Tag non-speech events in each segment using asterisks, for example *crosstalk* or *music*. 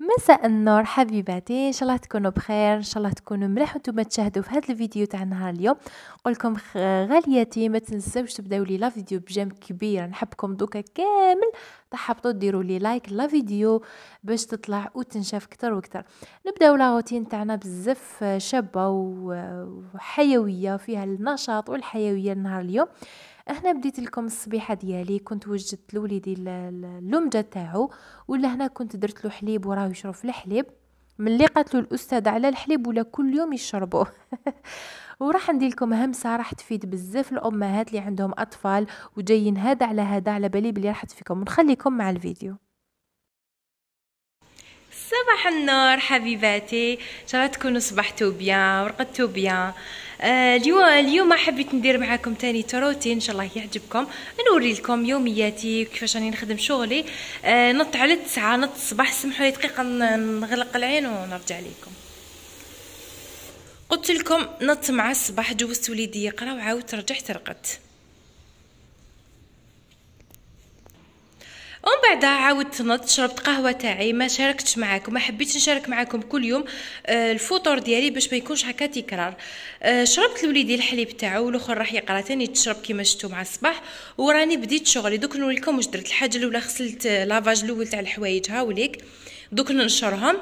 مساء النور حبيباتي ان شاء الله تكونوا بخير ان شاء الله تكونوا ملاح وانتم تشاهدوا في هذا الفيديو تاع نهار اليوم نقولكم غالياتي ما تنساوش تبداو لي لا فيديو بجيم كبير نحبكم دوكا كامل تحبطوا ديروا لي لايك لا فيديو باش تطلع وتنشاف كتر واكثر نبداو لا روتين تاعنا بزاف شابه وحيويه فيها النشاط والحيويه نهار اليوم هنا بديت لكم الصبيحه ديالي كنت وجدت لوليدي اللمجه تاعو ولا هنا كنت درت له حليب وراه يشرب في الحليب ملي قالت له الاستاذ على الحليب ولا كل يوم يشربوه *laughs* وراح ندير لكم همسه راح تفيد بزاف الامهات اللي عندهم اطفال وجايين هذا على هذا على بالي بلي راح تفيدكم ونخليكم مع الفيديو صباح النور حبيباتي ان شاء الله تكونوا صبحتوا بيان ورقدتوا بيان آه اليوم حبيت ندير معكم تاني تروتين ان شاء الله يعجبكم نوري لكم يومياتي كيفاش راني نخدم شغلي آه نط على التسعة نط الصباح سمحوا لي دقيقه نغلق العين ونرجع لكم قلت لكم نط مع الصباح جوزت وليدي يقرا وعاودت رجعت رقدت ومن بعد عاودت تنضت شربت قهوه تاعي ما شاركتش معاكم ما حبيتش نشارك معاكم كل يوم آه، الفطور ديالي باش ما يكونش هكا تكرار آه، شربت لوليدي الحليب تاعو والاخر راح يقرا ثاني تشرب كيما شفتو مع الصباح وراني بديت شغلي دوك نوريكم واش درت الحاجه الاولى غسلت آه، لافاج الاول تاع الحوايج هاوليك دوك ننشرهم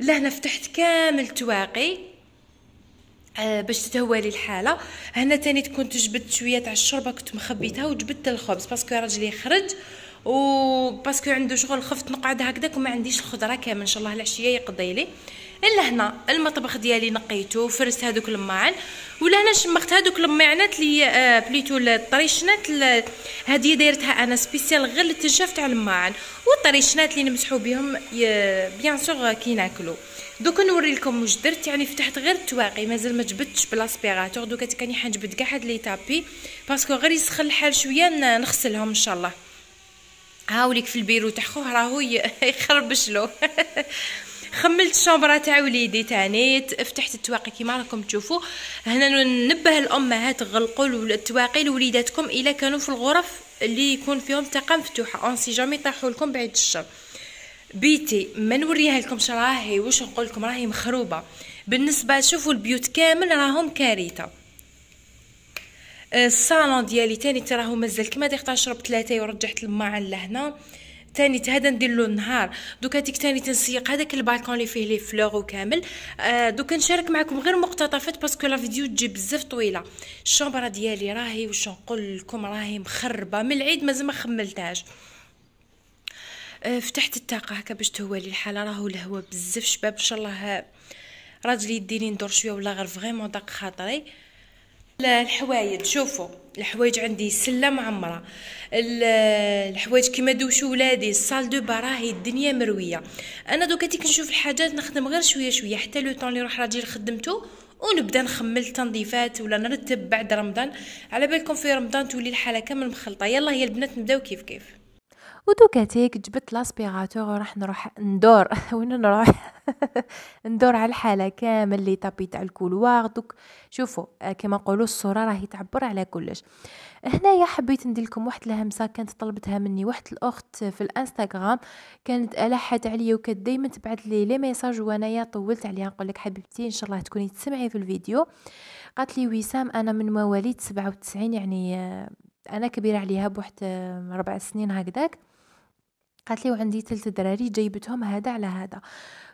لهنا فتحت كامل تواقي آه باش تتهوى لي الحاله هنا تاني كنت جبدت شويه تاع الشوربه كنت مخبيتها وجبدت الخبز باسكو راجلي خرج وباسكو عنده شغل خفت نقعد هكذاك وما عنديش الخضره كامل ان شاء الله العشيه يقضي لي الا هنا المطبخ ديالي نقيته فرست هذوك الماعن ولا هنا شمخت هذوك الماعنات لي آه، بليتو الطريشنات هذه دايرتها انا سبيسيال غير للتجف تاع الماعن والطريشنات اللي نمسحو بهم بيان سور كي ناكلو دوكا نوري لكم واش درت يعني فتحت غير التواقي مازال ما جبدتش بلاسبيغاتور دوكا كاني حنجبد كاع هاد لي تابي باسكو غير يسخن الحال شويه نغسلهم ان شاء الله هاوليك في البيرو تاع خوه راهو *laughs* يخربش له *laughs* خملت الشومبرا تاع وليدي تاني فتحت التواقي كيما راكم تشوفوا هنا ننبه الامهات غلقوا التواقي لوليداتكم الا كانوا في الغرف اللي يكون فيهم طاقه مفتوحه اون سي جامي طاحوا لكم بعيد الشر بيتي ما نوريها لكم راهي واش نقول لكم راهي مخروبه بالنسبه شوفوا البيوت كامل راهم كارثه الصالون ديالي تاني تراهو مازال كما ديك شربت ثلاثه ورجعت على لهنا تاني تهدا ندير له النهار دوك هذيك تاني تنسيق هذاك البالكون اللي فيه لي فلوغ وكامل آه، دوك نشارك معكم غير مقتطفات باسكو لا فيديو تجي بزاف طويله الشومبره ديالي راهي واش نقول لكم راهي مخربه من العيد مازال ما خملتهاش آه، فتحت الطاقه هكا باش تهوالي الحاله راهو الهوا بزاف شباب ان شاء الله آه، راجلي يديني ندور شويه ولا غير فريمون ضاق خاطري آه الحوايج شوفوا الحوايج عندي سله معمره الحوايج كيما دوشو ولادي الصال دو باراهي الدنيا مرويه انا دوكا تي كنشوف الحاجات نخدم غير شويه شويه حتى لو طون اللي راح راجل خدمته ونبدا نخمل تنظيفات ولا نرتب بعد رمضان على بالكم في رمضان تولي الحاله كامل مخلطه يلا هي البنات نبداو كيف كيف ودوكا تيك جبت لاسبيغاتور وراح نروح ندور *laughs* وين نروح *laughs* ندور على الحاله كامل لي طابي تاع الكولوار دوك شوفوا آه، كما نقولوا الصوره راهي تعبر على كلش هنايا حبيت ندير لكم واحد الهمسه كانت طلبتها مني واحد الاخت في الانستغرام كانت الحت عليا وكانت دائما تبعث لي لي ميساج وانايا طولت عليها نقول لك حبيبتي ان شاء الله تكوني تسمعي في الفيديو قالت لي وسام انا من مواليد 97 يعني آه، انا كبيره عليها بواحد آه، ربع سنين هكذاك قالت لي وعندي ثلاث دراري جايبتهم هذا على هذا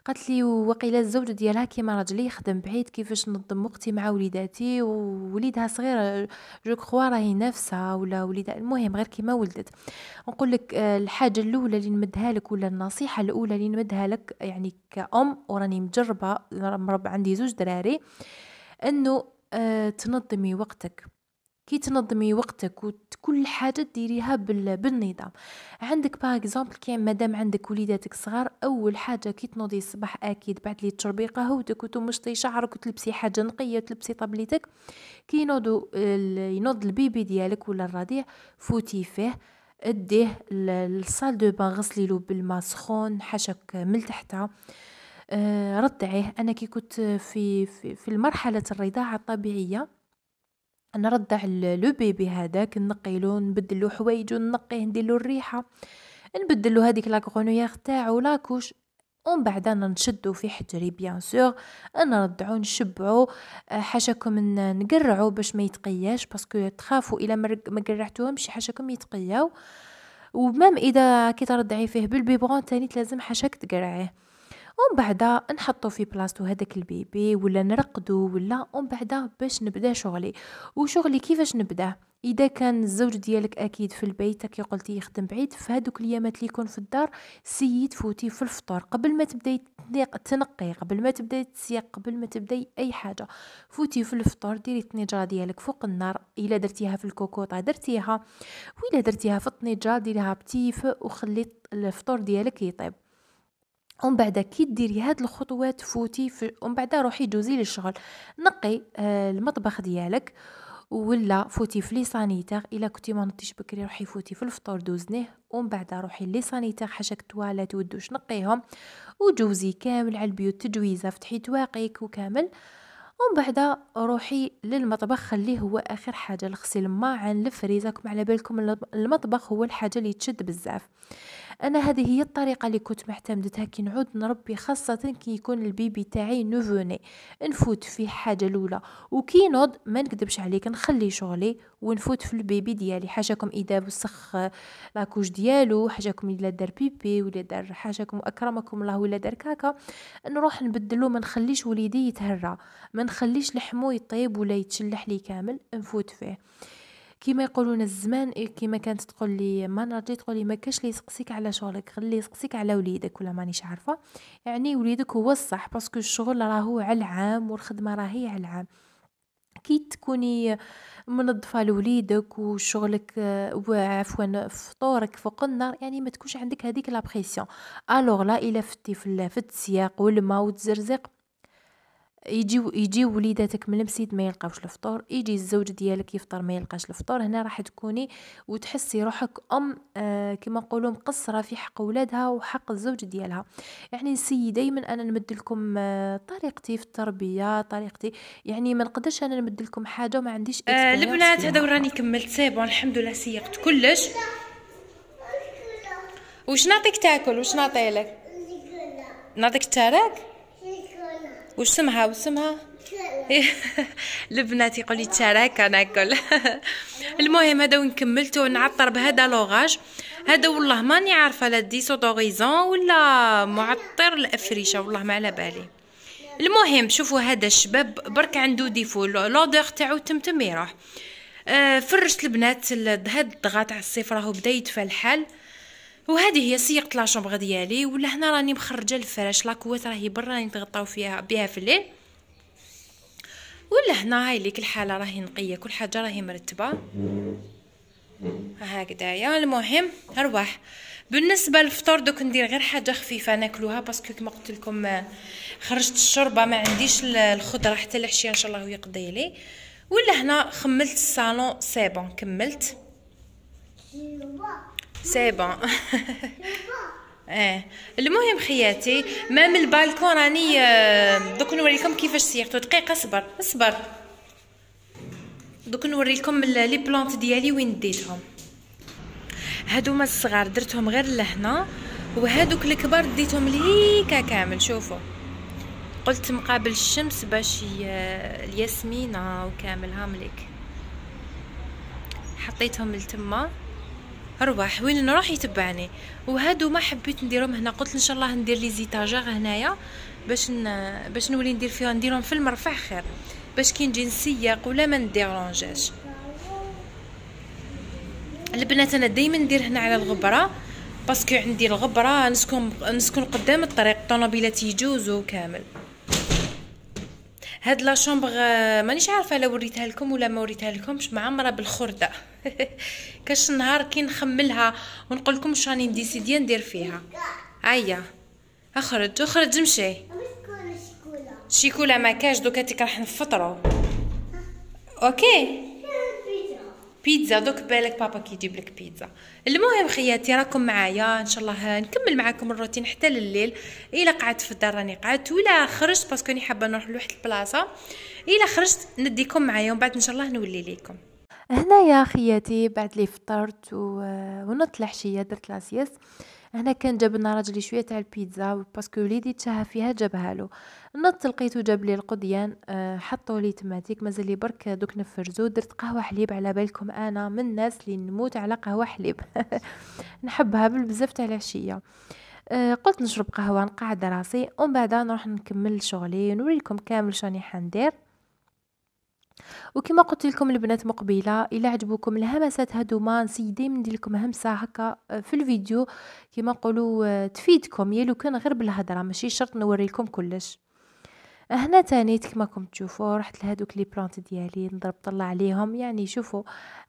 قالت لي وقيلا الزوج ديالها كيما راجلي يخدم بعيد كيفاش نظم وقتي مع وليداتي ووليدها صغير جو كخوا راهي نفسها ولا وليدها المهم غير كيما ولدت نقول لك آه، الحاجه الاولى اللي نمدها لك ولا النصيحه الاولى اللي نمدها لك يعني كأم وراني مجربه مرب عندي زوج دراري انه آه، تنظمي وقتك كي تنظمي وقتك وكل حاجه ديريها بالنظام عندك باغ اكزومبل كي مادام عندك وليداتك صغار اول حاجه كي تنوضي الصباح اكيد بعد لي تشربي قهوتك وتمشطي شعرك وتلبسي حاجه نقيه وتلبسي طبليتك كي ينوضو ينوض البيبي ديالك ولا الرضيع فوتي فيه اديه للصال دو بان غسلي له بالماء سخون حشك من تحتها آه، رضعيه انا كي كنت في في, في مرحله الرضاعه الطبيعيه نرضع لو بيبي هذاك نقيلو نبدلو حوايجو نقيه نديرلو الريحه نبدلو هذيك لا غرونيير تاعو كوش ومن بعد نشدو في حجري بيان سور نرضعو نشبعو آه، حاشاكم نقرعو باش ما يتقياش باسكو تخافو الا ما قرعتوهمش حاشاكم يتقياو ومام اذا كي ترضعي فيه بالبيبرون تاني لازم حاشاك تقرعيه ومن بعد نحطو في بلاصتو هذاك البيبي ولا نرقدو ولا ومن بعد باش نبدا شغلي وشغلي كيفاش نبداه اذا كان الزوج ديالك اكيد في البيت كي قلتي يخدم بعيد فهذوك الايامات اللي يكون في الدار سيي تفوتي في الفطور قبل ما تبداي تنقي قبل ما تبداي تسيق قبل ما تبداي اي حاجه فوتي في الفطور ديري الطنجره ديالك فوق النار الا درتيها في الكوكوطه درتيها الا درتيها في الطنجره ديريها بتيف وخلي الفطور ديالك يطيب ومن بعد كي ديري هاد الخطوات فوتي ومن بعد روحي دوزي للشغل نقي آه المطبخ ديالك ولا فوتي في لي سانيتير الا كنتي ما نطيش بكري روحي فوتي في الفطور دوزنيه ومن بعد روحي لي سانيتير حاجك التواليت ودوش نقيهم وجوزي كامل على البيوت تجويزه فتحي تواقيك وكامل ومن بعد روحي للمطبخ خليه هو اخر حاجه لغسيل الماعن الفريزه كما على بالكم المطبخ هو الحاجه اللي تشد بزاف انا هذه هي الطريقه اللي كنت معتمدتها كي نعود نربي خاصه كي يكون البيبي تاعي نوفوني نفوت في حاجه الاولى وكي نوض ما نكذبش عليك نخلي شغلي ونفوت في البيبي ديالي حاجكم اذا وسخ لاكوش ديالو حاجكم الا دار بيبي ولا دار حاجكم اكرمكم الله ولا دار كاكا نروح نبدلو ما نخليش وليدي يتهرى ما نخليش لحمو يطيب ولا يتشلح لي كامل نفوت فيه كيما يقولون الزمان إيه، كيما كانت تقول لي ماناجي تقول لي ما كاش لي يسقسيك على شغلك غير لي يسقسيك على وليدك ولا مانيش عارفه يعني وليدك هو الصح باسكو الشغل راهو على العام والخدمه راهي على العام كي تكوني منظفة لوليدك وشغلك آه، وعفوا فطورك فوق النار يعني ما تكونش عندك هذيك لابريسيون الوغ لا الا فتي في السياق والماء وتزرزق يجيو يجيو وليداتك من المسيد ما يلقاوش الفطور يجي الزوج ديالك يفطر ما يلقاش الفطور هنا راح تكوني وتحسي روحك ام آه كما نقولوا مقصره في حق ولادها وحق الزوج ديالها يعني نسي دائما انا نمد لكم آه طريقتي في التربيه طريقتي يعني ما نقدرش انا نمد لكم حاجه وما عنديش آه البنات هذا وراني كملت سيبون الحمد لله سيقت كلش وش نعطيك تاكل وش نعطيلك نعطيك تاراك واش سمها وش سمها البنات *laughs* يقول لي تشارك ناكل *laughs* المهم هذا وين كملته نعطر بهذا لوغاج هذا والله ماني عارفه لا ديسوتوريزون ولا معطر الافريشه والله ما على بالي المهم شوفوا هذا الشباب برك عنده ديفو لودور تاعو تمتم يروح آه، فرشت البنات هاد الضغط على الصيف راهو بدا يدفى الحال وهذه هي صيغه لا شومبغ ديالي ولا هنا راني مخرجه الفراش لاكوات راهي برا راني نتغطاو فيها بها في الليل ولا هنا هاي ليك الحاله راهي نقيه كل حاجه راهي مرتبه هكذايا المهم ارواح بالنسبه للفطور دوك ندير غير حاجه خفيفه ناكلوها باسكو كما قلت لكم آه، خرجت الشوربه ما عنديش الخضره حتى العشيه ان شاء الله يقضي لي ولا هنا خملت الصالون سي بون كملت سي بون إيه. المهم خياتي ما من البالكون راني آه، دوك نوريكم كيفاش سيرتو دقيقه صبر صبر دوك نوريكم لي بلونت ديالي وين ديتهم هادو ما الصغار درتهم غير لهنا وهادوك الكبار ديتهم لهيكا كامل شوفوا قلت مقابل الشمس باش الياسمينه وكامل هاملك حطيتهم لتما ربح وين نروح يتبعني وهادو ما حبيت نديرهم هنا قلت ان شاء الله ندير لي زيتاجير هنايا باش ن... باش نولي ندير فيها نديرهم في المرفع خير باش كي نجي نسيق ولا ما نديرونجاش البنات انا دائما ندير هنا على الغبره باسكو عندي الغبره نسكن نسكن قدام الطريق الطوموبيلات يجوزو كامل هاد لا شومبر آه، مانيش عارفه لا وريتها لكم ولا ما وريتها لكمش معمره بالخرده *laughs* كاش نهار كي نخملها ونقول لكم واش راني نديسيدي ندير فيها هيا اخرج اخرج مشي شيكولا ما كاش دوكا راح نفطرو اوكي بيتزا دوك بالك بابا كي يجيب لك بيتزا المهم خياتي راكم معايا ان شاء الله نكمل معاكم الروتين حتى لليل الا قعدت في الدار راني قعدت ولا خرجت باسكو راني حابه نروح لواحد البلاصه الا خرجت نديكم معايا ومن بعد ان شاء الله نولي ليكم هنايا خياتي بعد لي فطرت ونط العشيه درت لاسيس هنا كان جاب لنا راجلي شويه تاع البيتزا باسكو وليدي تشاها فيها جابها له نط لقيتو جاب لي القضيان آه، حطوا لي تماتيك مازال لي برك دوك نفرزو درت قهوه حليب على بالكم انا من الناس اللي نموت على قهوه حليب *laughs* نحبها بالبزاف تاع العشيه آه، قلت نشرب قهوه نقعد راسي ومن بعد نروح نكمل شغلي نوريكم كامل شاني حندير وكما قلت لكم البنات مقبله الا عجبوكم الهمسات هادو ما نسي ديما ندير لكم همسه هكا آه، في الفيديو كما نقولوا آه، تفيدكم يا لو كان غير بالهضره ماشي شرط نوري لكم كلش هنا تاني كما راكم تشوفوا رحت لهذوك لي بلانت ديالي نضرب طلع عليهم يعني شوفوا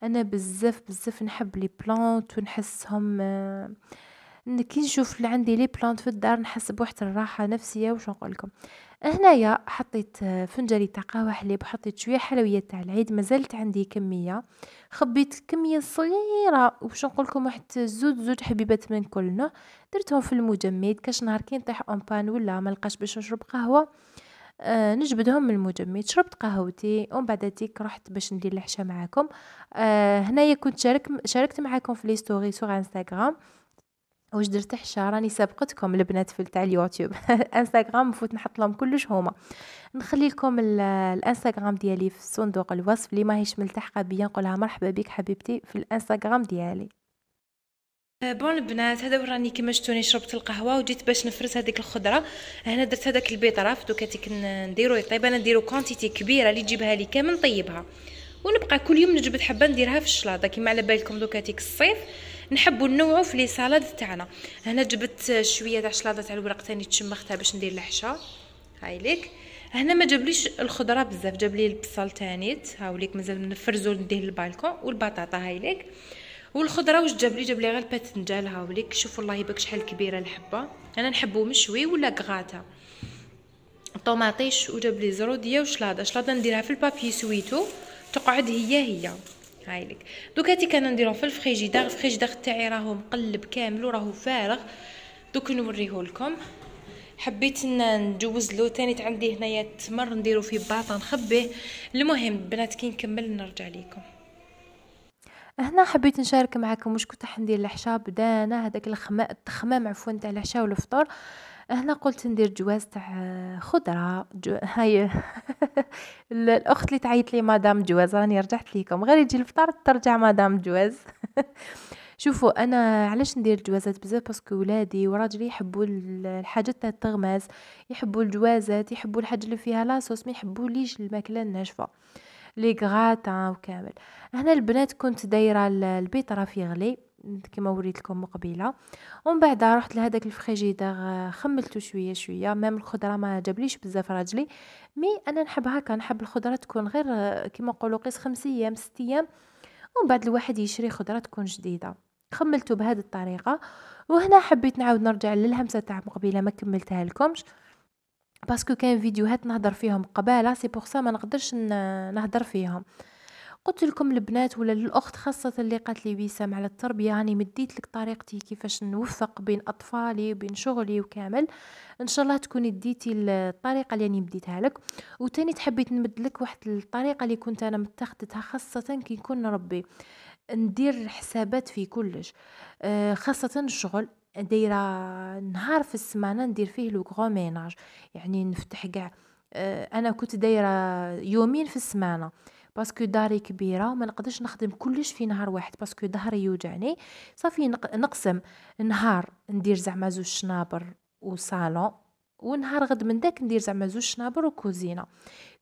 انا بزاف بزاف نحب لي بلانت ونحسهم آه كي نشوف عندي لي بلانت في الدار نحس بواحد الراحه نفسيه واش نقول لكم هنايا حطيت آه، فنجاني تاع قهوه حليب وحطيت شويه حلويات تاع العيد مازالت عندي كميه خبيت كميه صغيره واش نقول لكم واحد زوج زوج حبيبات من كل نوع درتهم في المجمد كاش نهار كي نطيح اون بان ولا ما لقاش باش نشرب قهوه آه نجبدهم من المجمد شربت قهوتي ومن بعد هذيك رحت باش ندير العشاء معاكم آه هنايا كنت شارك شاركت معاكم في لي ستوري سوغ انستغرام واش درت حشا راني سابقتكم البنات في تاع اليوتيوب *laughs* انستغرام فوت نحط لهم كلش هما نخلي لكم الانستغرام ديالي في صندوق الوصف اللي ماهيش ملتحقه بيا نقولها مرحبا بك حبيبتي في الانستغرام ديالي أه، بون البنات هذا وراني كيما شفتوني شربت القهوه وجيت باش نفرز هذيك الخضره هنا درت هذاك البيطراف دوكا تي نديرو يطيب انا نديرو كونتيتي كبيره اللي تجيبها لي كامل نطيبها ونبقى كل يوم نجبد حبه نديرها في الشلاضه كيما على بالكم دوكا الصيف نحبوا نوعوا في لي سالاد تاعنا هنا جبت شويه تاع شلاضه تاع الورق ثاني تشمختها باش ندير الحشا هاي ليك هنا ما جابليش الخضره بزاف جابلي البصل تانيت هاوليك مازال نفرزو نديه للبالكون والبطاطا هاي ليك والخضره واش جابلي جابلي غير الباذنجان هاوليك شوف الله يبارك شحال كبيره الحبه انا نحبو مشوي ولا كغاتا طوماطيش وجاب لي زروديه وشلاضه شلاضه نديرها في البابي سويتو تقعد هي هي غايلك دوك هاتي كان نديرهم في الفريجيدار الفريجيدار تاعي راهو مقلب كامل وراهو فارغ دوك نوريه لكم حبيت نجوز له تاني عندي هنايا التمر نديرو فيه باطا نخبيه المهم بنات كي نكمل نرجع لكم هنا حبيت نشارك معكم واش كنت راح ندير العشاء بدانا هذاك الخماء التخمام عفوا تاع العشاء والفطور هنا قلت ندير جواز تاع خضره جو... هاي *laughs* الاخت اللي تعيط لي مدام جواز راني رجعت ليكم غير يجي الفطار ترجع مدام جواز *laughs* شوفوا انا علاش ندير جوازات بزاف باسكو ولادي وراجلي يحبوا الحاجات تاع التغماز يحبوا الجوازات يحبوا الحاجه اللي فيها لاصوص ما يحبوليش الماكله الناشفه لي غراتان وكامل هنا البنات كنت دايره البيطره في غلي كما وريت لكم مقبله ومن بعد رحت لهذاك الفريجيدير آه، خملته شويه شويه مام الخضره ما جابليش بزاف راجلي مي انا نحب هكا نحب الخضره تكون غير آه، كما نقولوا قيس خمس ايام ست ايام ومن بعد الواحد يشري خضره تكون جديده خملته بهذه الطريقه وهنا حبيت نعاود نرجع للهمسه تاع مقبله ما كملتها لكمش باسكو كاين فيديوهات نهضر فيهم قباله سي بور سا ما نقدرش نهضر فيهم قلت لكم البنات ولا الاخت خاصه اللي قالت لي وسام على التربيه راني يعني مديت لك طريقتي كيفاش نوفق بين اطفالي وبين شغلي وكامل ان شاء الله تكوني ديتي الطريقه اللي يعني بديتها لك وتاني تحبيت نمد لك واحد الطريقه اللي كنت انا متخذتها خاصه كي نكون نربي ندير حسابات في كلش آه، خاصه الشغل دايره نهار في السمانه ندير فيه لو كغو ميناج يعني نفتح كاع آه، انا كنت دايره يومين في السمانه باسكو داري كبيره وما نقدرش نخدم كلش في نهار واحد باسكو ظهري يوجعني صافي نقسم نهار ندير زعما زوج شنابر وصالون ونهار غد من داك ندير زعما زوج شنابر وكوزينه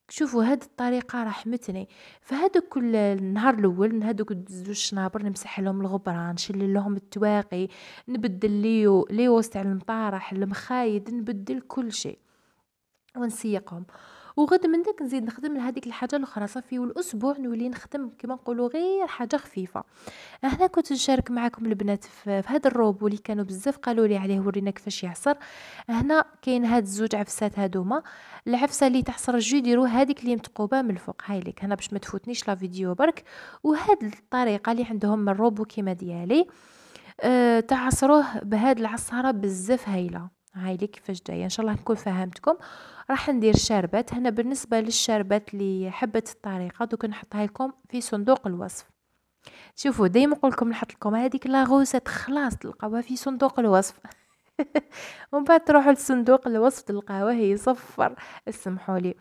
شوفوا هاد الطريقه رحمتني فهادوك كل النهار الاول هذوك زوج شنابر نمسح لهم الغبران نشلل لهم التواقي نبدل ليو ليوس تاع المطارح المخايد نبدل كل شيء ونسيقهم وغد من داك نزيد نخدم لهذيك الحاجه الاخرى صافي والاسبوع نولي نخدم كما نقولوا غير حاجه خفيفه هنا كنت نشارك معكم البنات في هذا الروبو اللي كانوا بزاف قالوا لي عليه ورينا كيفاش يعصر هنا كاين هاد الزوج عفسات هادوما العفسه اللي تحصر جو يديروا هذيك اللي متقوبه من الفوق هاي لك هنا باش ما تفوتنيش لا فيديو برك وهاد الطريقه اللي عندهم الروبو كيما ديالي أه تعصروه بهاد العصاره بزاف هايله هاي لي كيفاش جايه ان شاء الله نكون فهمتكم راح ندير شربات هنا بالنسبه للشربات اللي حبت الطريقه دوك نحطها لكم في صندوق الوصف شوفوا ديما نقول لكم نحط لكم هذيك لاغوسات خلاص تلقاوها في صندوق الوصف *laughs* ومن بعد تروحوا لصندوق الوصف تلقاوها هي صفر اسمحوا لي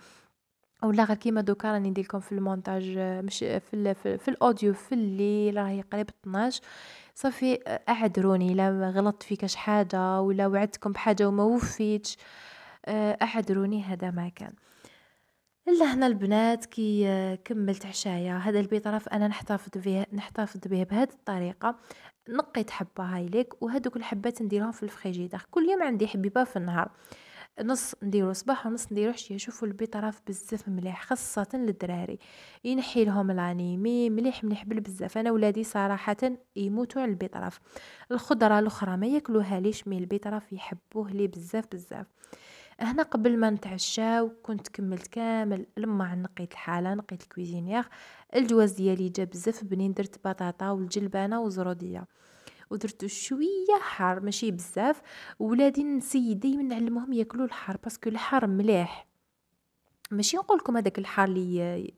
ولا غير كيما دوكا راني ندير لكم في المونتاج مش في الـ في, في الاوديو في الليل راهي قريب 12 صافي اعذروني لا غلطت فيك حاجه ولا وعدتكم بحاجه وما وفيتش اعذروني آه، هذا ما كان هنا البنات كي آه، كملت عشايا هذا البيت راه انا نحتفظ به نحتفظ به بهذه الطريقه نقيت حبه هايليك وهذوك الحبات نديرهم في الفريجيدار كل يوم عندي حبيبه في النهار نص نديرو صباح ونص نديرو عشيه شوفو البي طراف بزاف مليح خاصه للدراري ينحي لهم الانيمي مليح مليح بالبزاف انا ولادي صراحه يموتوا على البي طراف الخضره الاخرى ما ياكلوها ليش مي البي طراف يحبوه ليه بزاف بزاف هنا قبل ما نتعشاو كنت كملت كامل لما نقيت الحاله نقيت الكويزينيير الجواز ديالي جا بزاف بنين درت بطاطا والجلبانه وزروديه ودرتو شويه حار ماشي بزاف ولادي نسيد ديما نعلمهم ياكلوا الحار باسكو الحار مليح ماشي نقول لكم هذاك الحار اللي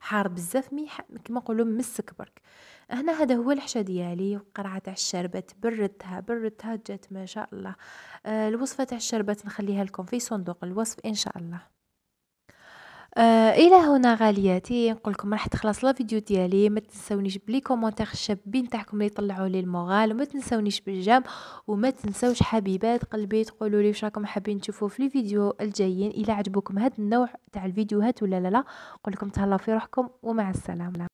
حار بزاف مي كما نقولوا مسك برك هنا هذا هو الحشا ديالي وقرعه تاع الشربات بردتها بردتها جات ما شاء الله آه، الوصفه تاع الشربات نخليها لكم في صندوق الوصف ان شاء الله آه الى هنا غالياتي نقول لكم راح تخلص لا فيديو ديالي ما تنساونيش بلي كومونتير الشابين تاعكم اللي طلعوا لي المغال وما تنساونيش بالجام وما تنساوش حبيبات قلبي تقولوا لي واش راكم حابين تشوفوا في الفيديو الجايين الى عجبوكم هذا النوع تاع الفيديوهات ولا لا لا نقول لكم تهلاو في روحكم ومع السلامه